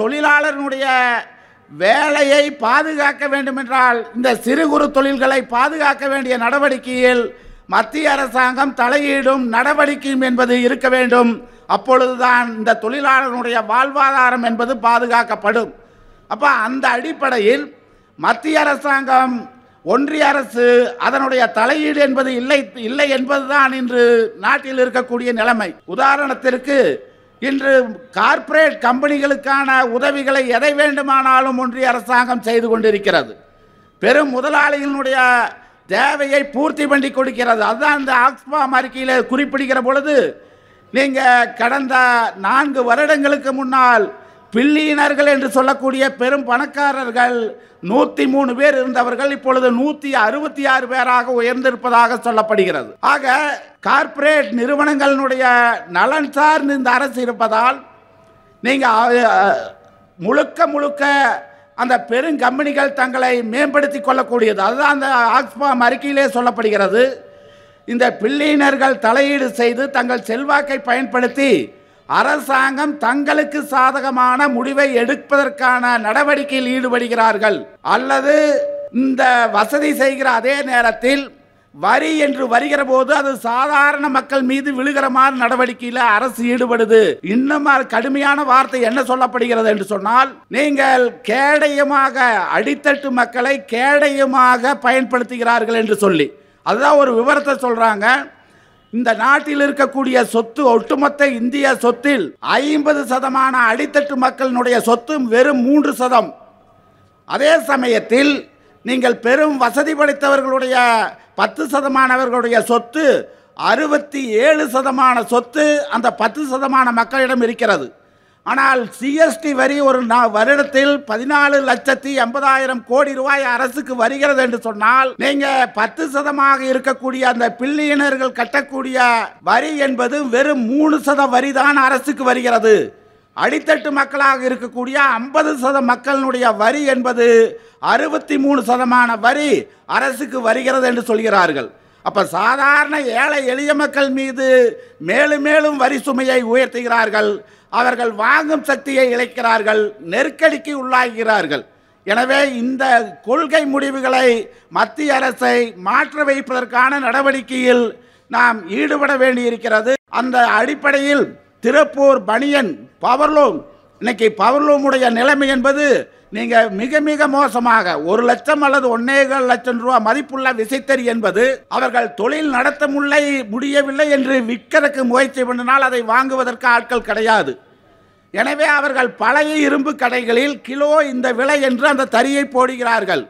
தொழிலாளர்களுடைய வேலையை பாதுகாக்க வேண்டுமென்றால் இந்த சிறு குறு தொழில்களை பாதுகாக்க வேண்டிய நடவடிக்கையில் மத்திய அரசாங்கம் தலையீடும் நடவடிக்கையும் என்பது இருக்க வேண்டும் அப்பொழுதுதான் இந்த தொழிலாளர்களுடைய வாழ்வாதாரம் என்பது பாதுகாக்கப்படும் அப்போ அந்த அடிப்படையில் மத்திய அரசாங்கம் ஒன்றிய அரசு அதனுடைய தலையீடு என்பது இல்லை இல்லை என்பதுதான் இன்று நாட்டில் இருக்கக்கூடிய நிலைமை உதாரணத்திற்கு இன்று கார்ப்பரேட் கம்பெனிகளுக்கான உதவிகளை எதை வேண்டுமானாலும் ஒன்றிய அரசாங்கம் செய்து கொண்டிருக்கிறது பெரும் முதலாளிகளுடைய தேவையை பூர்த்தி பண்ணி கொடுக்கிறது அதுதான் இந்த ஆக்ஸ்பாம் அறிக்கையில் குறிப்பிடுகிற பொழுது நீங்கள் கடந்த நான்கு வருடங்களுக்கு முன்னால் பில்லியினர்கள் என்று சொல்லக்கூடிய பெரும் பணக்காரர்கள் நூற்றி மூணு பேர் இருந்தவர்கள் இப்பொழுது நூற்றி அறுபத்தி ஆறு பேராக உயர்ந்திருப்பதாக சொல்லப்படுகிறது ஆக கார்ப்பரேட் நிறுவனங்களினுடைய நலன் சார்ந்து இந்த அரசு இருப்பதால் நீங்கள் முழுக்க முழுக்க அந்த பெருங்கம்பெனிகள் தங்களை மேம்படுத்தி கொள்ளக்கூடியது அதுதான் அந்த ஆக்ஸ்பாம் அறிக்கையிலே சொல்லப்படுகிறது இந்த பில்லியினர்கள் தலையீடு செய்து தங்கள் செல்வாக்கை பயன்படுத்தி அரசாங்கம் தங்களுக்கு சாதகமான முடிவை எடுப்பதற்கான நடவடிக்கையில் ஈடுபடுகிறார்கள் அல்லது இந்த வசதி செய்கிற அதே நேரத்தில் வரி என்று வருகிற போது அது சாதாரண மக்கள் மீது விழுகிற மாதிரி நடவடிக்கையில் அரசு ஈடுபடுது இன்னும் கடுமையான வார்த்தை என்ன சொல்லப்படுகிறது என்று சொன்னால் நீங்கள் கேடயமாக அடித்தட்டு மக்களை கேடயமாக பயன்படுத்துகிறார்கள் என்று சொல்லி அதுதான் ஒரு விவரத்தை சொல்றாங்க இந்த நாட்டில் இருக்கக்கூடிய சொத்து ஒட்டுமொத்த இந்திய சொத்தில் ஐம்பது சதமான அடித்தட்டு மக்களினுடைய சொத்து வெறும் மூன்று சதம் அதே சமயத்தில் நீங்கள் பெரும் வசதி படைத்தவர்களுடைய பத்து சதமானவர்களுடைய சொத்து அறுபத்தி ஏழு சதமான சொத்து அந்த பத்து சதமான மக்களிடம் இருக்கிறது ஆனால் சிஎஸ்டி வரி ஒரு வருடத்தில் பதினாலு லட்சத்தி எண்பதாயிரம் கோடி ரூபாய் அரசுக்கு வருகிறது என்று சொன்னால் நீங்க பத்து சதமாக இருக்கக்கூடிய அந்த பில்லியனர்கள் கட்டக்கூடிய வரி என்பது வெறும் மூணு சத வரி தான் அரசுக்கு வருகிறது அடித்தட்டு மக்களாக இருக்கக்கூடிய ஐம்பது சத மக்களினுடைய வரி என்பது அறுபத்தி மூணு சதமான வரி அரசுக்கு வருகிறது என்று சொல்கிறார்கள் அப்போ சாதாரண ஏழை எளிய மக்கள் மீது மேலும் மேலும் வரி சுமையை உயர்த்துகிறார்கள் அவர்கள் வாங்கும் சக்தியை இழைக்கிறார்கள் நெருக்கடிக்கு உள்ளாகிறார்கள் எனவே இந்த கொள்கை முடிவுகளை மத்திய அரசை மாற்ற வைப்பதற்கான நடவடிக்கையில் நாம் ஈடுபட வேண்டியிருக்கிறது அந்த அடிப்படையில் திருப்பூர் பனியன் பவர்லூம் இன்னைக்கு பவர்லூமுடைய நிலைமை என்பது நீங்கள் மிக மிக மோசமாக ஒரு லட்சம் அல்லது ஒன்னேகால் லட்சம் ரூபா மதிப்புள்ள விசைத்தறி என்பது அவர்கள் தொழில் நடத்த முல்லை முடியவில்லை என்று விற்கிறதுக்கு முயற்சி பண்ணினால் அதை வாங்குவதற்கு ஆட்கள் கிடையாது எனவே அவர்கள் பழைய இரும்பு கடைகளில் கிலோ இந்த விலை என்று அந்த தறியை போடுகிறார்கள்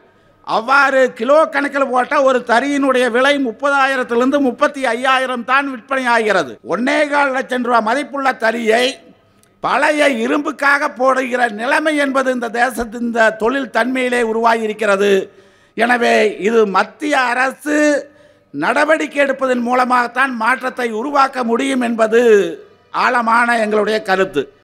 அவ்வாறு கிலோ கணக்கில் போட்டால் ஒரு தறியினுடைய விலை முப்பதாயிரத்திலிருந்து முப்பத்தி ஐயாயிரம் தான் விற்பனை ஆகிறது ஒன்னேகால் லட்சம் ரூபாய் மதிப்புள்ள தறியை பழைய இரும்புக்காக போடுகிற நிலைமை என்பது இந்த தேசத்தின் இந்த தொழில் தன்மையிலே உருவாகியிருக்கிறது எனவே இது மத்திய அரசு நடவடிக்கை எடுப்பதன் மூலமாகத்தான் மாற்றத்தை உருவாக்க முடியும் என்பது ஆழமான எங்களுடைய கருத்து